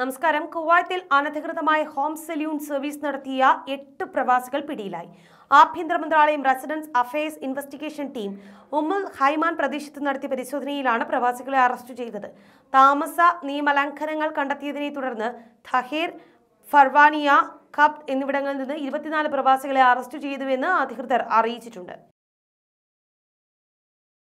നമസ്കാരം കുവൈത്തിൽ അനധികൃതമായി ഹോം സെല്യൂൺ സർവീസ് നടത്തിയ എട്ട് പ്രവാസികൾ പിടിയിലായി ആഭ്യന്തര മന്ത്രാലയം residence affairs investigation team Ummul Haiman പ്രദേശത്ത് നടത്തിയ പരിശോധനയിലാണ് പ്രവാസികളെ അറസ്റ്റ് ചെയ്തത് താമസ നിയമലംഘനങ്ങൾ കണ്ടെത്തിയതിനെ തുടർന്ന് ധഹേർ ഫർവാനിയ ഖബ് എന്നിവിടങ്ങളിൽ നിന്ന് ഇരുപത്തിനാല് പ്രവാസികളെ അറസ്റ്റ് ചെയ്തുവെന്ന് അധികൃതർ അറിയിച്ചിട്ടുണ്ട്